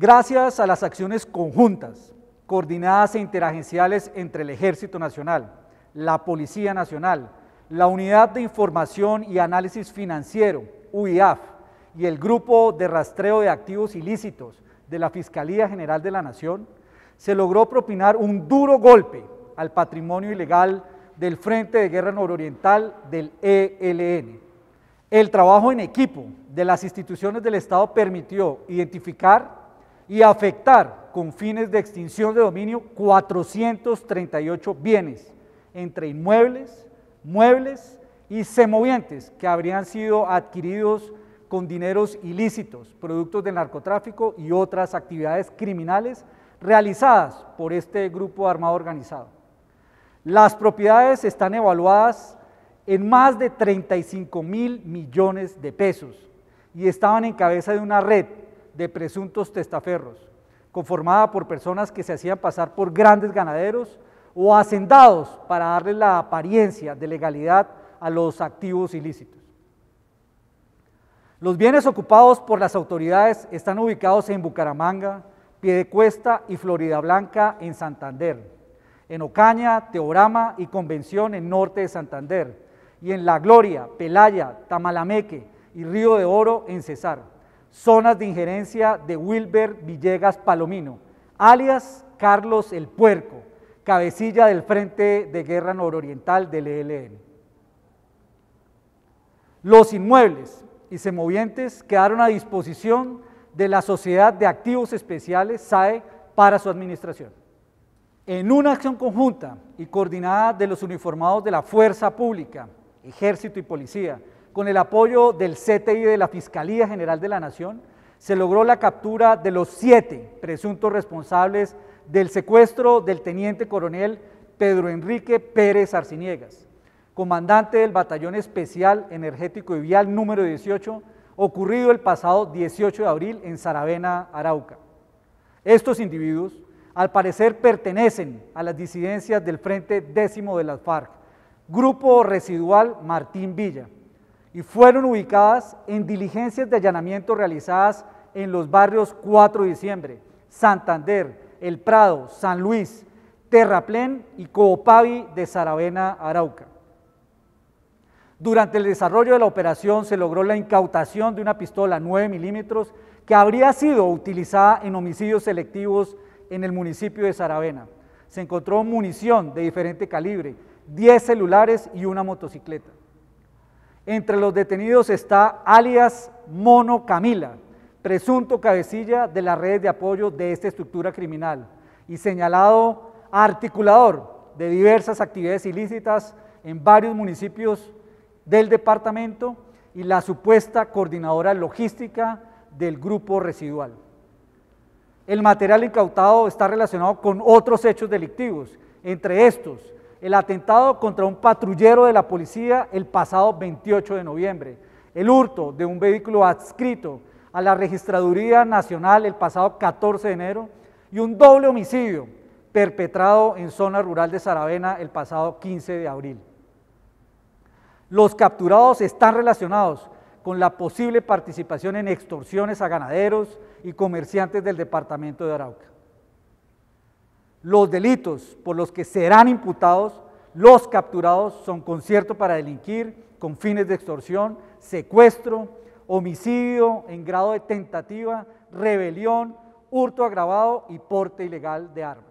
Gracias a las acciones conjuntas, coordinadas e interagenciales entre el Ejército Nacional, la Policía Nacional, la Unidad de Información y Análisis Financiero, UIAF, y el Grupo de Rastreo de Activos Ilícitos de la Fiscalía General de la Nación, se logró propinar un duro golpe al patrimonio ilegal del Frente de Guerra Nororiental del ELN. El trabajo en equipo de las instituciones del Estado permitió identificar y afectar con fines de extinción de dominio 438 bienes, entre inmuebles, muebles y semovientes que habrían sido adquiridos con dineros ilícitos, productos del narcotráfico y otras actividades criminales realizadas por este grupo armado organizado. Las propiedades están evaluadas en más de 35 mil millones de pesos y estaban en cabeza de una red de presuntos testaferros, conformada por personas que se hacían pasar por grandes ganaderos o hacendados para darle la apariencia de legalidad a los activos ilícitos. Los bienes ocupados por las autoridades están ubicados en Bucaramanga, Piedecuesta y Florida Blanca en Santander, en Ocaña, Teorama y Convención en Norte de Santander, y en La Gloria, Pelaya, Tamalameque y Río de Oro en Cesar zonas de injerencia de Wilber Villegas Palomino, alias Carlos el Puerco, cabecilla del Frente de Guerra Nororiental del ELN. Los inmuebles y semovientes quedaron a disposición de la Sociedad de Activos Especiales, SAE, para su administración. En una acción conjunta y coordinada de los uniformados de la fuerza pública, ejército y policía, con el apoyo del CTI y de la Fiscalía General de la Nación, se logró la captura de los siete presuntos responsables del secuestro del teniente coronel Pedro Enrique Pérez Arciniegas, comandante del Batallón Especial Energético y Vial número 18, ocurrido el pasado 18 de abril en Saravena, Arauca. Estos individuos, al parecer, pertenecen a las disidencias del Frente Décimo de las FARC, grupo residual Martín Villa, y fueron ubicadas en diligencias de allanamiento realizadas en los barrios 4 de diciembre, Santander, El Prado, San Luis, Terraplén y Coopavi de Saravena, Arauca. Durante el desarrollo de la operación se logró la incautación de una pistola 9 milímetros que habría sido utilizada en homicidios selectivos en el municipio de Saravena. Se encontró munición de diferente calibre, 10 celulares y una motocicleta. Entre los detenidos está alias Mono Camila, presunto cabecilla de las redes de apoyo de esta estructura criminal y señalado articulador de diversas actividades ilícitas en varios municipios del departamento y la supuesta coordinadora logística del grupo residual. El material incautado está relacionado con otros hechos delictivos, entre estos el atentado contra un patrullero de la policía el pasado 28 de noviembre, el hurto de un vehículo adscrito a la Registraduría Nacional el pasado 14 de enero y un doble homicidio perpetrado en zona rural de Saravena el pasado 15 de abril. Los capturados están relacionados con la posible participación en extorsiones a ganaderos y comerciantes del departamento de Arauca los delitos por los que serán imputados los capturados son concierto para delinquir con fines de extorsión, secuestro, homicidio en grado de tentativa, rebelión, hurto agravado y porte ilegal de armas.